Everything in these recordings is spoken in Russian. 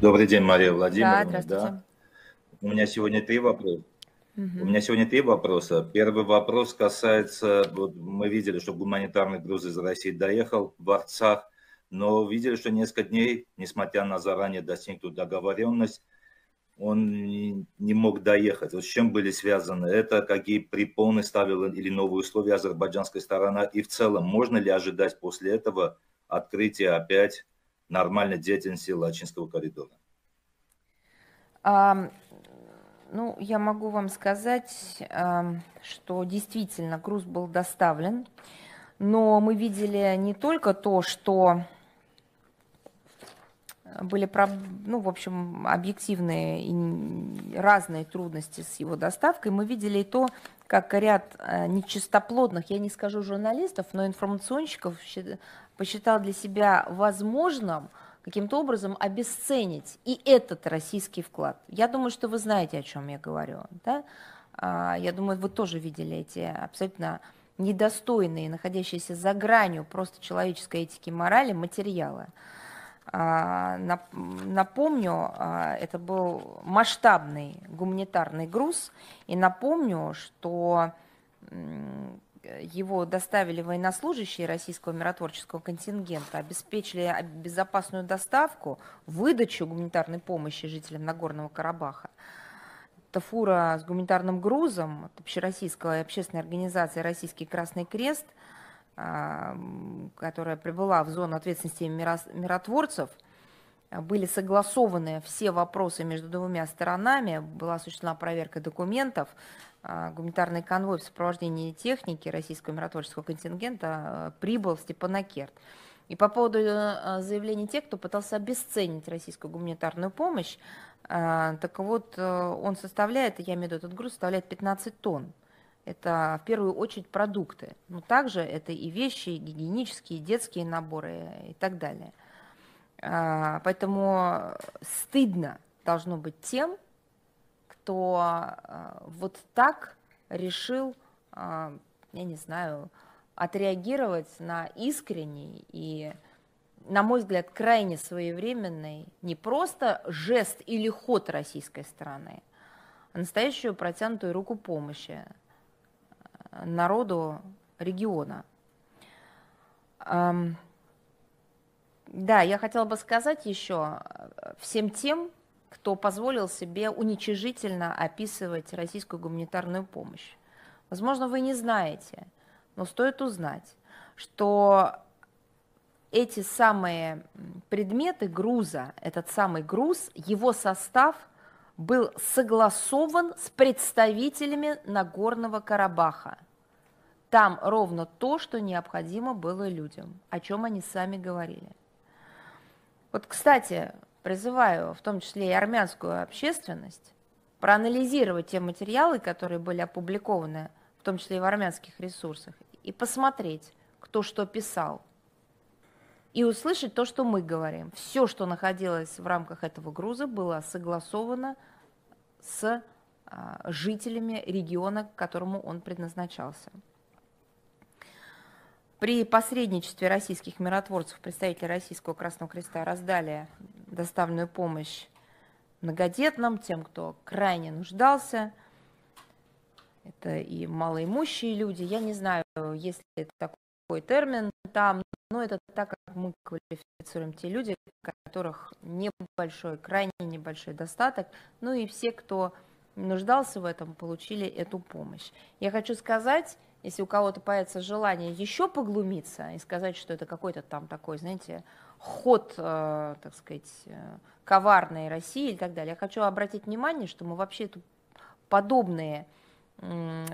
Добрый день, Мария Владимировна. Да, здравствуйте. Да. У меня сегодня три вопроса. Угу. У меня сегодня три вопроса. Первый вопрос касается, вот мы видели, что гуманитарный груз из России доехал в Арцах, но видели, что несколько дней, несмотря на заранее достигнутую договоренность, он не мог доехать. Вот с чем были связаны это, какие препоны ставила или новые условия азербайджанской стороны, и в целом можно ли ожидать после этого открытия опять нормальной деятельности Лачинского коридора? А, ну, я могу вам сказать, а, что действительно груз был доставлен, но мы видели не только то, что были, ну, в общем, объективные и разные трудности с его доставкой. Мы видели и то, как ряд э, нечистоплотных, я не скажу журналистов, но информационщиков посчитал для себя возможным каким-то образом обесценить и этот российский вклад. Я думаю, что вы знаете, о чем я говорю. Да? А, я думаю, вы тоже видели эти абсолютно недостойные, находящиеся за гранью просто человеческой этики и морали материалы. А, напомню, а, это был масштабный гуманитарный груз. И напомню, что его доставили военнослужащие российского миротворческого контингента, обеспечили безопасную доставку, выдачу гуманитарной помощи жителям Нагорного Карабаха. Это фура с гуманитарным грузом от общероссийской общественной организации «Российский Красный Крест», которая прибыла в зону ответственности миротворцев, были согласованы все вопросы между двумя сторонами, была осуществлена проверка документов, а, гуманитарный конвой в сопровождении техники российского миротворческого контингента а, прибыл в Степанакерт. И по поводу э, заявлений тех, кто пытался обесценить российскую гуманитарную помощь, а, так вот, э, он составляет, я имею в виду этот груз, составляет 15 тонн это в первую очередь продукты, но ну, также это и вещи, и гигиенические, и детские наборы и так далее. А, поэтому стыдно должно быть тем, кто а, вот так решил, а, я не знаю, отреагировать на искренний и, на мой взгляд, крайне своевременный не просто жест или ход российской стороны, а настоящую протянутую руку помощи народу региона. Да, я хотела бы сказать еще э, всем тем, кто позволил себе уничижительно описывать российскую гуманитарную помощь. Возможно, вы не знаете, но стоит узнать, что эти самые предметы груза, этот самый груз, его состав был согласован с представителями Нагорного Карабаха. Там ровно то, что необходимо было людям, о чем они сами говорили. Вот, кстати, призываю в том числе и армянскую общественность проанализировать те материалы, которые были опубликованы, в том числе и в армянских ресурсах, и посмотреть, кто что писал, и услышать то, что мы говорим. Все, что находилось в рамках этого груза, было согласовано с а, жителями региона, к которому он предназначался. При посредничестве российских миротворцев представители Российского Красного Креста раздали доставленную помощь многодетным, тем, кто крайне нуждался. Это и малоимущие люди. Я не знаю, есть ли это такой термин там, но это так, как мы квалифицируем те люди, у которых небольшой, крайне небольшой достаток. Ну и все, кто нуждался в этом, получили эту помощь. Я хочу сказать, если у кого-то появится желание еще поглумиться и сказать, что это какой-то там такой, знаете, ход, э, так сказать, э, коварной России и так далее, я хочу обратить внимание, что мы вообще подобные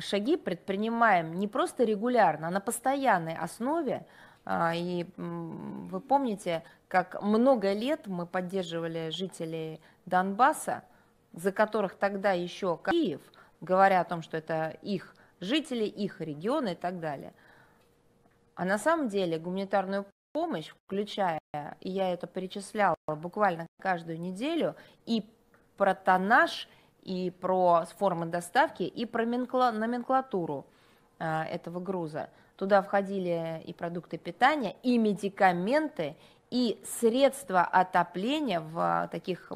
шаги предпринимаем не просто регулярно, а на постоянной основе. А, и вы помните, как много лет мы поддерживали жителей Донбасса, за которых тогда еще Киев, говоря о том, что это их жители их региона и так далее. А на самом деле гуманитарную помощь, включая, и я это перечисляла буквально каждую неделю, и про тоннаж, и про формы доставки, и про номенклатуру э, этого груза. Туда входили и продукты питания, и медикаменты, и средства отопления в таких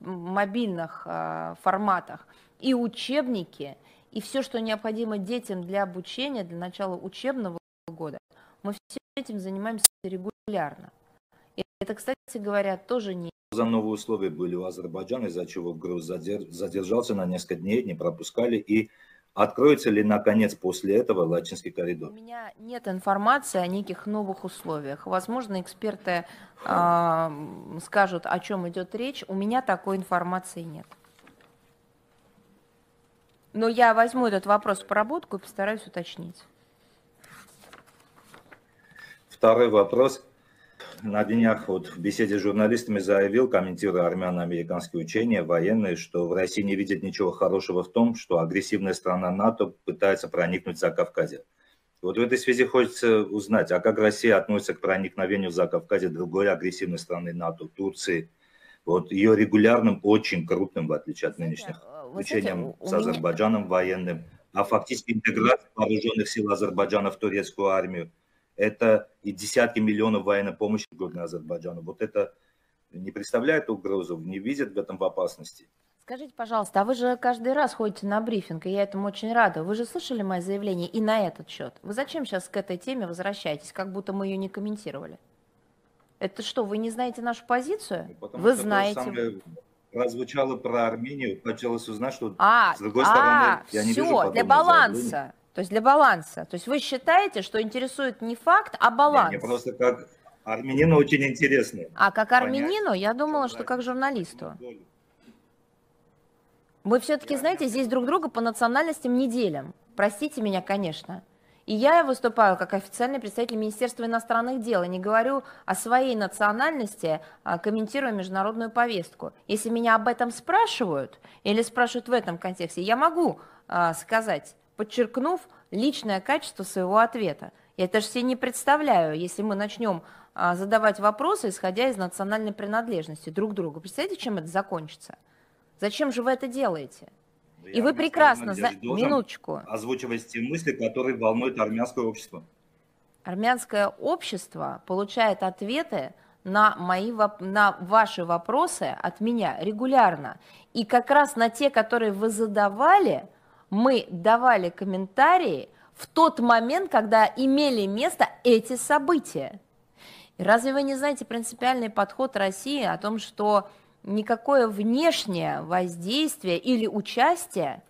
мобильных э, форматах, и учебники, и все, что необходимо детям для обучения, для начала учебного года, мы все этим занимаемся регулярно. И это, кстати говоря, тоже не... За новые условия были у Азербайджана, из-за чего груз задержался на несколько дней, не пропускали. И откроется ли, наконец, после этого Лачинский коридор? У меня нет информации о неких новых условиях. Возможно, эксперты э, скажут, о чем идет речь. У меня такой информации нет. Но я возьму этот вопрос в проработку и постараюсь уточнить. Второй вопрос. На днях вот в беседе с журналистами заявил, комментируя армяно-американские учения, военные, что в России не видят ничего хорошего в том, что агрессивная страна НАТО пытается проникнуть за Кавказе. Вот в этой связи хочется узнать, а как Россия относится к проникновению за Кавказе другой агрессивной страны НАТО, Турции – вот ее регулярным, очень крупным, в отличие от нынешних учениям э, с Азербайджаном военным, а фактически интеграция вооруженных сил Азербайджана в турецкую армию. Это и десятки миллионов военной помощи годно Азербайджану. Вот это не представляет угрозу, не видят в этом в опасности. Скажите, пожалуйста, а вы же каждый раз ходите на брифинг, и я этому очень рада. Вы же слышали мое заявление и на этот счет. Вы зачем сейчас к этой теме возвращаетесь, как будто мы ее не комментировали? Это что, вы не знаете нашу позицию? Ну, потому вы знаете. Самое прозвучало про Армению, хотелось узнать, что а, с другой а, стороны, я не все, вижу для баланса. То есть для баланса. То есть вы считаете, что интересует не факт, а баланс? Мне, мне просто как армянину очень интересно. А как армянину? я думала, что как журналисту. Мы все-таки, знаете, здесь друг друга по национальностям не делим. Простите меня, конечно. И я выступаю как официальный представитель Министерства иностранных дел, и не говорю о своей национальности, а комментируя международную повестку. Если меня об этом спрашивают или спрашивают в этом контексте, я могу а, сказать, подчеркнув личное качество своего ответа. Я даже себе не представляю, если мы начнем а, задавать вопросы, исходя из национальной принадлежности друг другу. Представляете, чем это закончится? Зачем же вы это делаете? И вы прекрасно знаете... Минуточку. Озвучивать те мысли, которые волнуют армянское общество. Армянское общество получает ответы на, мои, на ваши вопросы от меня регулярно. И как раз на те, которые вы задавали, мы давали комментарии в тот момент, когда имели место эти события. Разве вы не знаете принципиальный подход России о том, что никакое внешнее воздействие или участие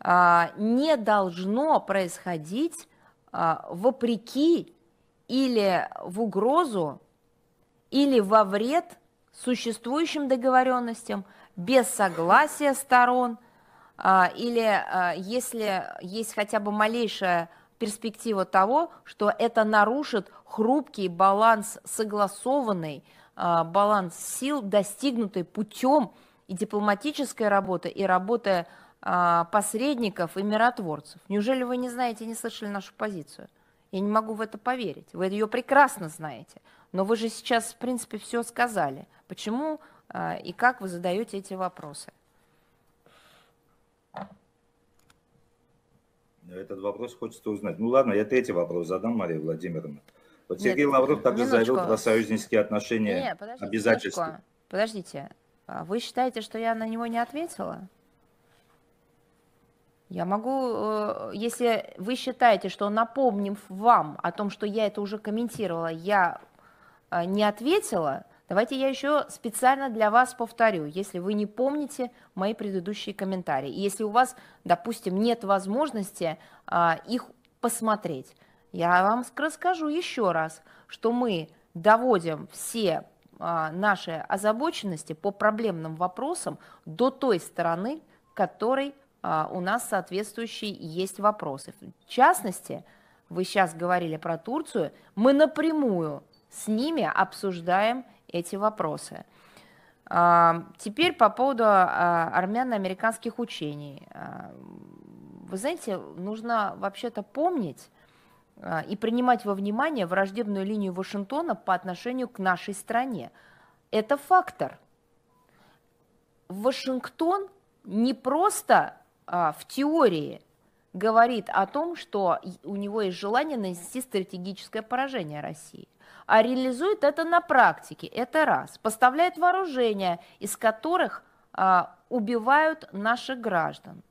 а, не должно происходить а, вопреки или в угрозу или во вред существующим договоренностям без согласия сторон а, или а, если есть хотя бы малейшая перспектива того, что это нарушит хрупкий баланс согласованный а, баланс сил, достигнутый путем и дипломатической работы, и работы а, посредников и миротворцев. Неужели вы не знаете, не слышали нашу позицию? Я не могу в это поверить. Вы ее прекрасно знаете. Но вы же сейчас, в принципе, все сказали. Почему а, и как вы задаете эти вопросы? Этот вопрос хочется узнать. Ну ладно, я третий вопрос задам, Мария Владимировна. Вот Нет, Сергей Лавров также заявил про союзнические отношения Нет, подождите, обязательства. Минуточку. Подождите, а вы считаете, что я на него не ответила? Я могу, э, если вы считаете, что напомним вам о том, что я это уже комментировала, я э, не ответила, давайте я еще специально для вас повторю, если вы не помните мои предыдущие комментарии, если у вас, допустим, нет возможности а, их посмотреть. Я вам расскажу еще раз, что мы доводим все а, наши озабоченности по проблемным вопросам до той стороны, которой а, у нас соответствующие есть вопросы. В частности, вы сейчас говорили про Турцию, мы напрямую с ними обсуждаем эти вопросы. А, теперь по поводу армяно-американских учений. Вы знаете, нужно вообще-то помнить, а, и принимать во внимание враждебную линию Вашингтона по отношению к нашей стране. Это фактор. Вашингтон не просто а, в теории говорит о том, что у него есть желание нанести стратегическое поражение России, а реализует это на практике. Это раз. Поставляет вооружения, из которых а, убивают наших граждан.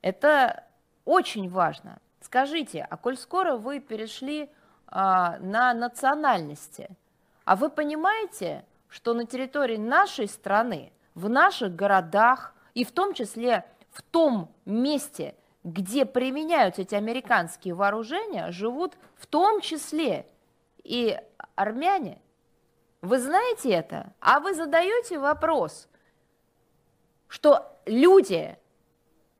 Это очень важно. Скажите, а коль скоро вы перешли а, на национальности, а вы понимаете, что на территории нашей страны, в наших городах и в том числе в том месте, где применяются эти американские вооружения, живут в том числе и армяне. Вы знаете это? А вы задаете вопрос, что люди,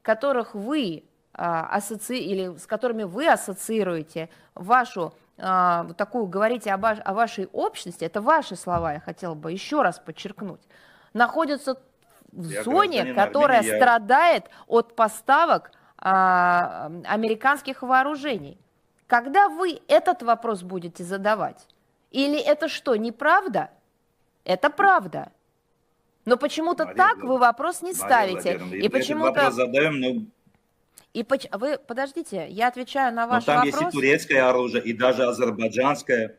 которых вы а, ассоции или с которыми вы ассоциируете вашу а, вот такую говорите о, о вашей общности, это ваши слова, я хотела бы еще раз подчеркнуть, находятся в я зоне, которая Армении, страдает от поставок а, американских вооружений. Когда вы этот вопрос будете задавать? Или это что, неправда? Это правда. Но почему-то так вы вопрос не Мария ставите. И почему-то... Вопрос задаем, но и поч... вы подождите, я отвечаю на ваш вопрос. Но там вопрос. есть и турецкое оружие, и даже азербайджанское.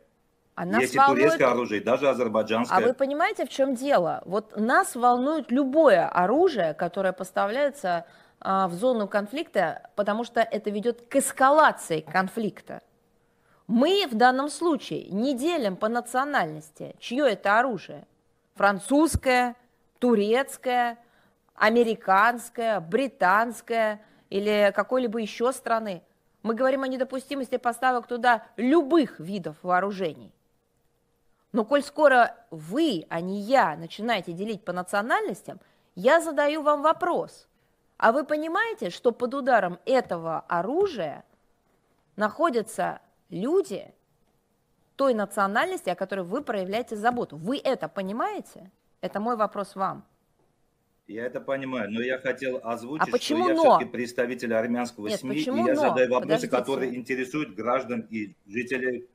А нас есть волнует... и турецкое оружие, и даже а азербайджанское. А вы понимаете, в чем дело? Вот нас волнует любое оружие, которое поставляется а, в зону конфликта, потому что это ведет к эскалации конфликта. Мы в данном случае не делим по национальности, чье это оружие. Французское, турецкое, американское, британское – или какой-либо еще страны. Мы говорим о недопустимости поставок туда любых видов вооружений. Но коль скоро вы, а не я, начинаете делить по национальностям, я задаю вам вопрос. А вы понимаете, что под ударом этого оружия находятся люди той национальности, о которой вы проявляете заботу? Вы это понимаете? Это мой вопрос вам. Я это понимаю, но я хотел озвучить, а почему что я но? все-таки представитель армянского Нет, СМИ, и я но? задаю вопросы, Подождите. которые интересуют граждан и жителей.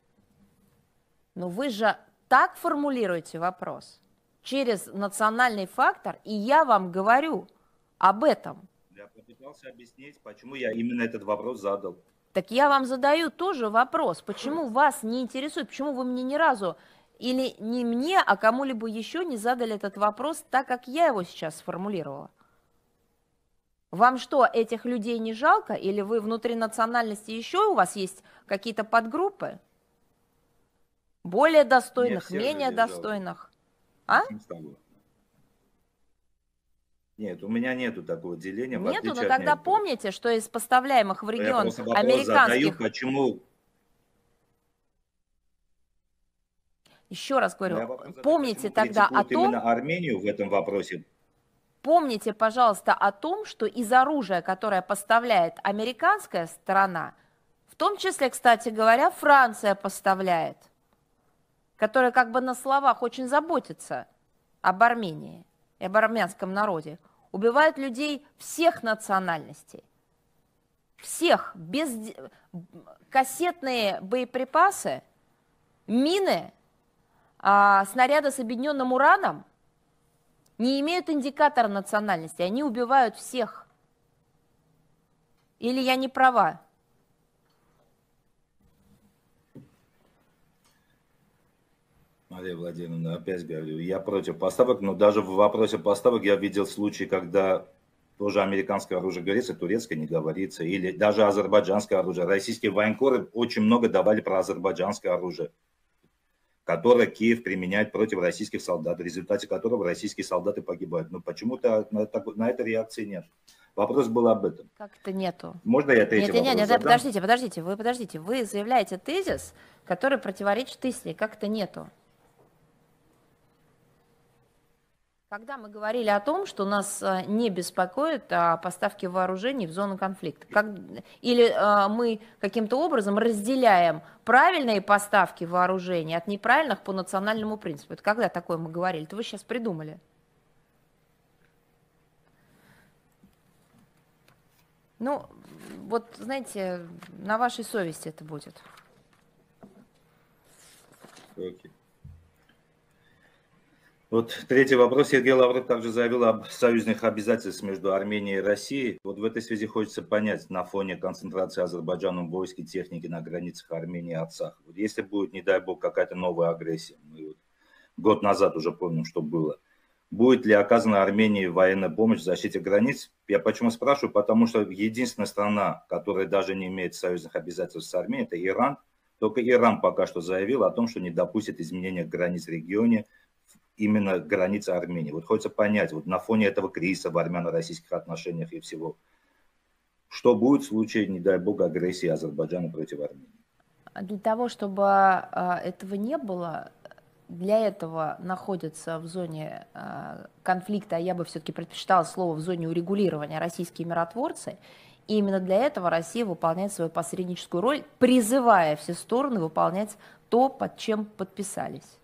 Но вы же так формулируете вопрос, через национальный фактор, и я вам говорю об этом. Я попытался объяснить, почему я именно этот вопрос задал. Так я вам задаю тоже вопрос, почему вас не интересует, почему вы мне ни разу или не мне, а кому-либо еще не задали этот вопрос так, как я его сейчас сформулировала? Вам что, этих людей не жалко? Или вы внутри национальности еще у вас есть какие-то подгруппы? Более достойных, менее достойных? Жалко. А? Нет, у меня нету такого деления. Нету, но ну тогда помните, что из поставляемых в регион Я американских... Задаю, почему Еще раз говорю, Я помните тогда о том... Именно Армению в этом вопросе. Помните, пожалуйста, о том, что из оружия, которое поставляет американская сторона, в том числе, кстати говоря, Франция поставляет, которая как бы на словах очень заботится об Армении и об армянском народе, убивает людей всех национальностей. Всех. Без... Кассетные боеприпасы, мины – а, снаряда с объединенным ураном не имеют индикатора национальности, они убивают всех. Или я не права? Мария Владимировна, опять говорю, я против поставок, но даже в вопросе поставок я видел случаи, когда тоже американское оружие говорится, турецкое не говорится, или даже азербайджанское оружие. Российские военкоры очень много давали про азербайджанское оружие которое Киев применяет против российских солдат, в результате которого российские солдаты погибают. Но ну, почему-то на, на это реакции нет. Вопрос был об этом. Как-то нету. Можно я третий нет, вопрос нет, нет, задам? подождите, подождите, вы подождите. Вы заявляете тезис, который противоречит истине. Как-то нету. Когда мы говорили о том, что нас э, не беспокоит поставки вооружений в зону конфликта, как, или э, мы каким-то образом разделяем правильные поставки вооружений от неправильных по национальному принципу. Это когда такое мы говорили? Это вы сейчас придумали. Ну, вот, знаете, на вашей совести это будет. Okay. Вот третий вопрос. Сергей Лавров также заявил об союзных обязательствах между Арменией и Россией. Вот в этой связи хочется понять, на фоне концентрации Азербайджаном войск и техники на границах Армении и Арцах, вот если будет, не дай бог, какая-то новая агрессия, мы вот год назад уже помним, что было, будет ли оказана Армении военная помощь в защите границ? Я почему спрашиваю? Потому что единственная страна, которая даже не имеет союзных обязательств с Арменией, это Иран. Только Иран пока что заявил о том, что не допустит изменения границ регионе именно границы Армении. Вот хочется понять, вот на фоне этого кризиса в армяно-российских отношениях и всего, что будет в случае, не дай бог, агрессии Азербайджана против Армении? А для того, чтобы а, этого не было, для этого находятся в зоне а, конфликта, а я бы все-таки предпочитала слово в зоне урегулирования, российские миротворцы. И именно для этого Россия выполняет свою посредническую роль, призывая все стороны выполнять то, под чем подписались.